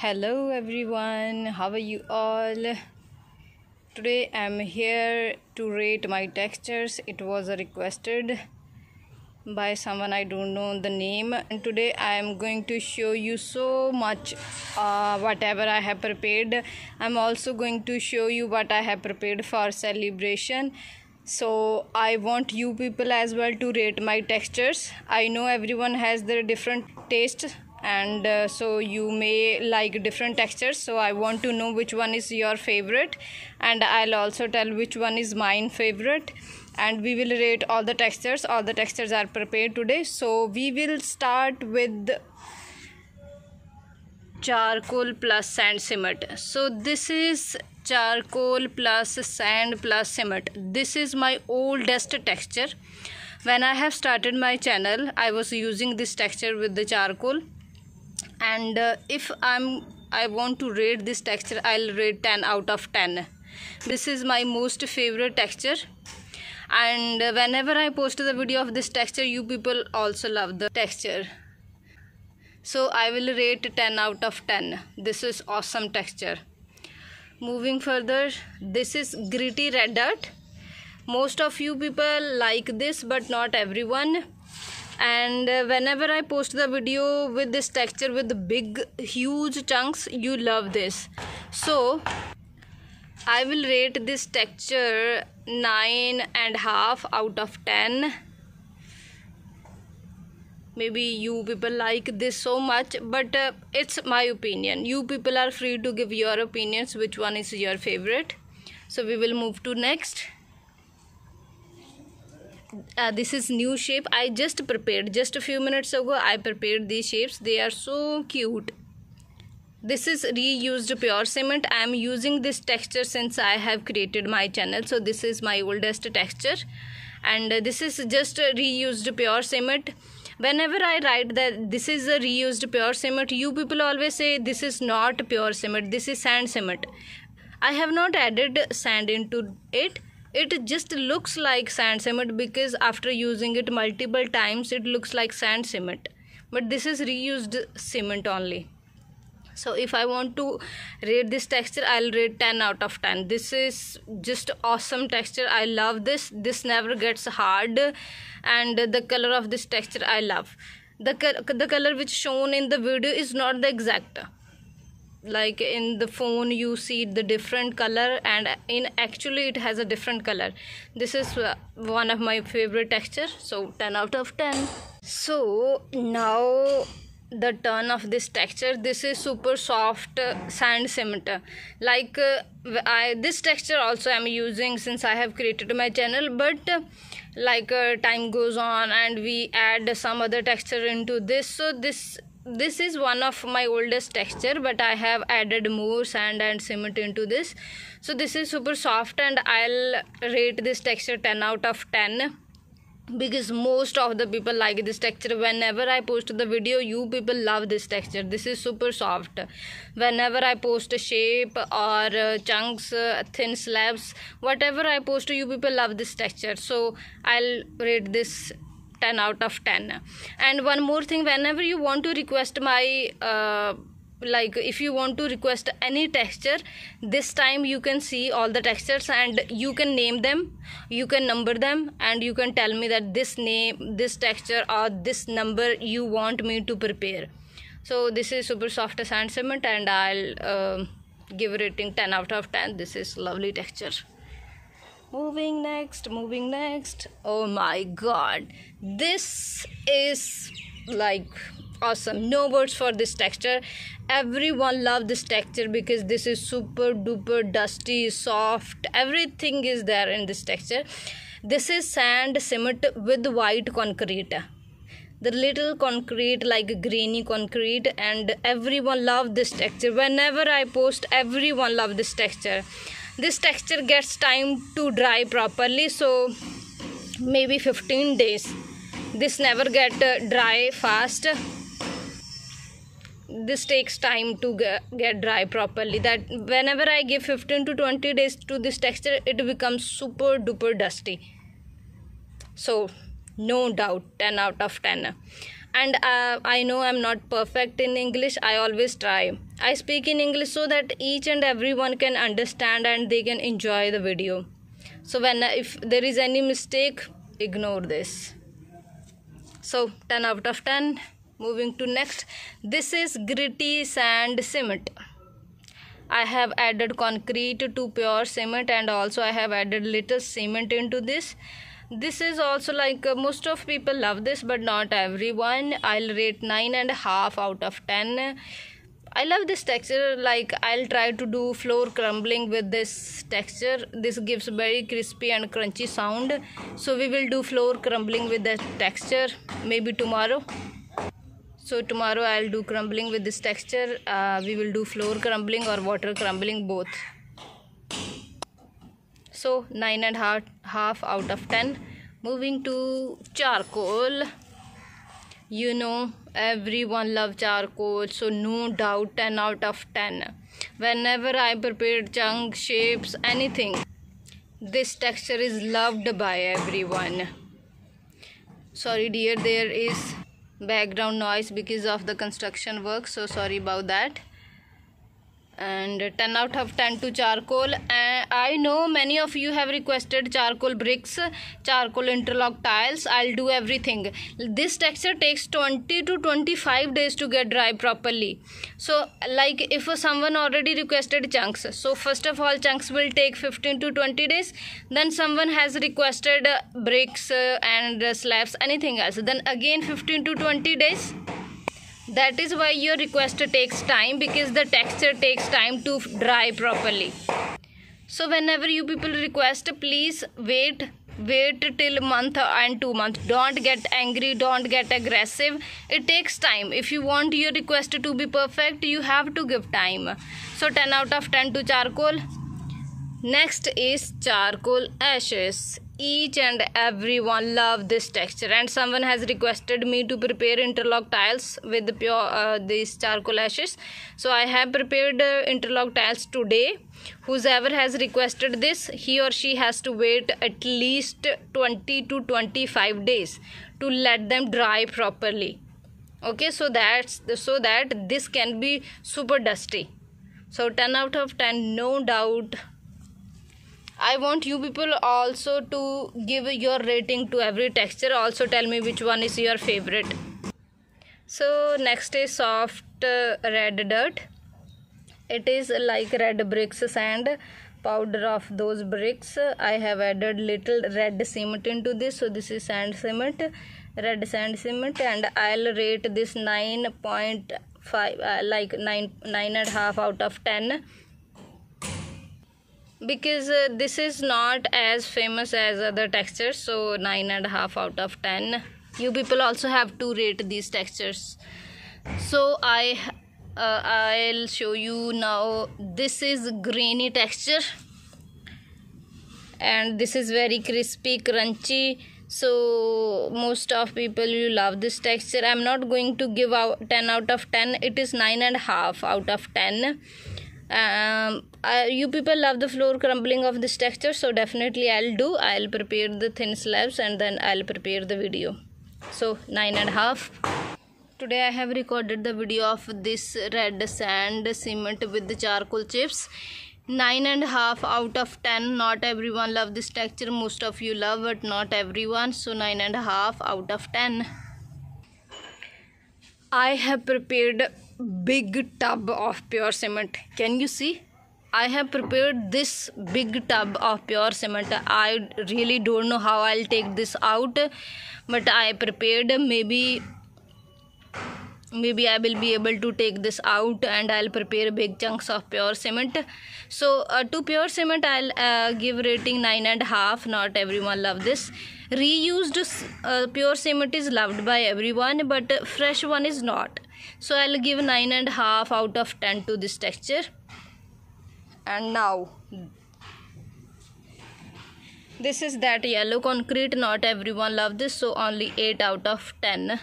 hello everyone how are you all today i'm here to rate my textures it was requested by someone i don't know the name and today i am going to show you so much uh, whatever i have prepared i'm also going to show you what i have prepared for celebration so i want you people as well to rate my textures i know everyone has their different tastes and uh, so you may like different textures so i want to know which one is your favorite and i'll also tell which one is mine favorite and we will rate all the textures all the textures are prepared today so we will start with charcoal plus sand cement so this is charcoal plus sand plus cement this is my oldest texture when i have started my channel i was using this texture with the charcoal and uh, if i'm i want to rate this texture i'll rate 10 out of 10 this is my most favorite texture and uh, whenever i post the video of this texture you people also love the texture so i will rate 10 out of 10 this is awesome texture moving further this is gritty red dirt most of you people like this but not everyone and uh, whenever i post the video with this texture with the big huge chunks you love this so i will rate this texture 9 and half out of 10 maybe you people like this so much but uh, it's my opinion you people are free to give your opinions which one is your favorite so we will move to next uh, this is new shape i just prepared just a few minutes ago i prepared these shapes they are so cute this is reused pure cement i am using this texture since i have created my channel so this is my oldest texture and uh, this is just a reused pure cement whenever i write that this is a reused pure cement you people always say this is not pure cement this is sand cement i have not added sand into it it just looks like sand cement because after using it multiple times it looks like sand cement but this is reused cement only so if i want to rate this texture i'll rate 10 out of 10 this is just awesome texture i love this this never gets hard and the color of this texture i love the, the color which shown in the video is not the exact like in the phone you see the different color and in actually it has a different color this is uh, one of my favorite texture so 10 out of 10 so now the turn of this texture this is super soft uh, sand cement like uh, i this texture also i'm using since i have created my channel but uh, like uh, time goes on and we add some other texture into this so this this is one of my oldest texture but i have added more sand and cement into this so this is super soft and i'll rate this texture 10 out of 10 because most of the people like this texture whenever i post the video you people love this texture this is super soft whenever i post a shape or uh, chunks uh, thin slabs whatever i post you people love this texture so i'll rate this 10 out of 10 and one more thing whenever you want to request my uh, like if you want to request any texture this time you can see all the textures and you can name them you can number them and you can tell me that this name this texture or this number you want me to prepare so this is super soft sand cement and i'll uh, give rating 10 out of 10 this is lovely texture moving next moving next oh my god this is like awesome no words for this texture everyone love this texture because this is super duper dusty soft everything is there in this texture this is sand cement with white concrete the little concrete like grainy concrete and everyone love this texture whenever i post everyone love this texture this texture gets time to dry properly so maybe 15 days this never get uh, dry fast this takes time to get dry properly that whenever i give 15 to 20 days to this texture it becomes super duper dusty so no doubt 10 out of 10 and uh, i know i'm not perfect in english i always try I speak in English so that each and everyone can understand and they can enjoy the video. So when uh, if there is any mistake, ignore this. So 10 out of 10. Moving to next. This is gritty sand cement. I have added concrete to pure cement and also I have added little cement into this. This is also like uh, most of people love this but not everyone. I'll rate nine and a half out of 10 i love this texture like i'll try to do flour crumbling with this texture this gives very crispy and crunchy sound so we will do flour crumbling with the texture maybe tomorrow so tomorrow i'll do crumbling with this texture uh, we will do flour crumbling or water crumbling both so 9 and half, half out of 10 moving to charcoal you know everyone loves charcoal so no doubt 10 out of 10 whenever i prepare chunk shapes anything this texture is loved by everyone sorry dear there is background noise because of the construction work so sorry about that and 10 out of 10 to charcoal and i know many of you have requested charcoal bricks charcoal interlock tiles i'll do everything this texture takes 20 to 25 days to get dry properly so like if someone already requested chunks so first of all chunks will take 15 to 20 days then someone has requested bricks and slabs anything else then again 15 to 20 days that is why your request takes time because the texture takes time to dry properly so whenever you people request please wait wait till month and two months don't get angry don't get aggressive it takes time if you want your request to be perfect you have to give time so 10 out of 10 to charcoal next is charcoal ashes each and everyone love this texture and someone has requested me to prepare interlock tiles with pure uh, these charcoal ashes so i have prepared uh, interlock tiles today whosoever has requested this he or she has to wait at least 20 to 25 days to let them dry properly okay so that's so that this can be super dusty so 10 out of 10 no doubt i want you people also to give your rating to every texture also tell me which one is your favorite so next is soft uh, red dirt it is like red bricks sand powder of those bricks i have added little red cement into this so this is sand cement red sand cement and i'll rate this 9.5 uh, like 9 9 and half out of 10 because uh, this is not as famous as other textures so nine and a half out of 10 you people also have to rate these textures so i uh, i'll show you now this is grainy texture and this is very crispy crunchy so most of people you love this texture i'm not going to give out 10 out of 10 it is nine and a half out of 10 um, I, you people love the floor crumbling of this texture so definitely I'll do I'll prepare the thin slabs and then I'll prepare the video so nine and a half today I have recorded the video of this red sand cement with the charcoal chips nine and a half out of ten not everyone love this texture most of you love it not everyone so nine and a half out of ten I have prepared big tub of pure cement. Can you see? I have prepared this big tub of pure cement. I really don't know how I'll take this out, but I prepared maybe maybe i will be able to take this out and i'll prepare big chunks of pure cement so uh, to pure cement i'll uh, give rating nine and a half. not everyone love this reused uh, pure cement is loved by everyone but fresh one is not so i'll give nine and half out of 10 to this texture and now this is that yellow concrete not everyone love this so only 8 out of 10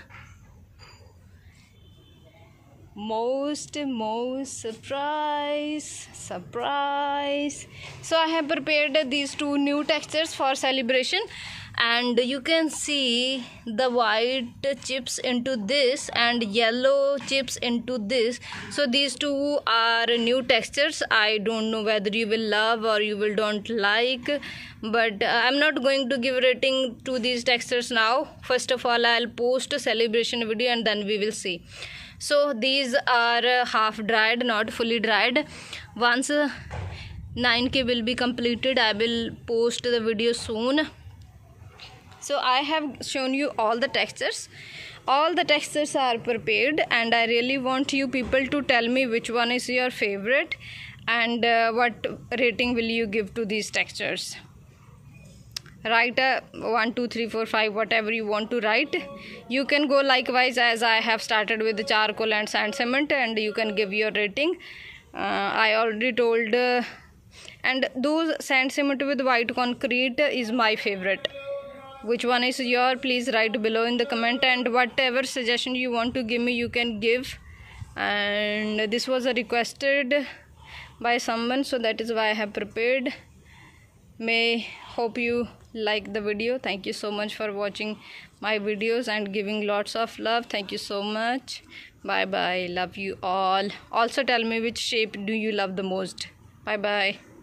most most surprise surprise so i have prepared these two new textures for celebration and you can see the white chips into this and yellow chips into this so these two are new textures i don't know whether you will love or you will don't like but uh, i'm not going to give rating to these textures now first of all i'll post a celebration video and then we will see so these are half dried not fully dried once 9k will be completed i will post the video soon so i have shown you all the textures all the textures are prepared and i really want you people to tell me which one is your favorite and uh, what rating will you give to these textures write a 1 2 3 4 5 whatever you want to write you can go likewise as i have started with the charcoal and sand cement and you can give your rating uh, i already told uh, and those sand cement with white concrete is my favorite which one is your please write below in the comment and whatever suggestion you want to give me you can give and this was requested by someone so that is why i have prepared may hope you like the video thank you so much for watching my videos and giving lots of love thank you so much bye bye love you all also tell me which shape do you love the most bye bye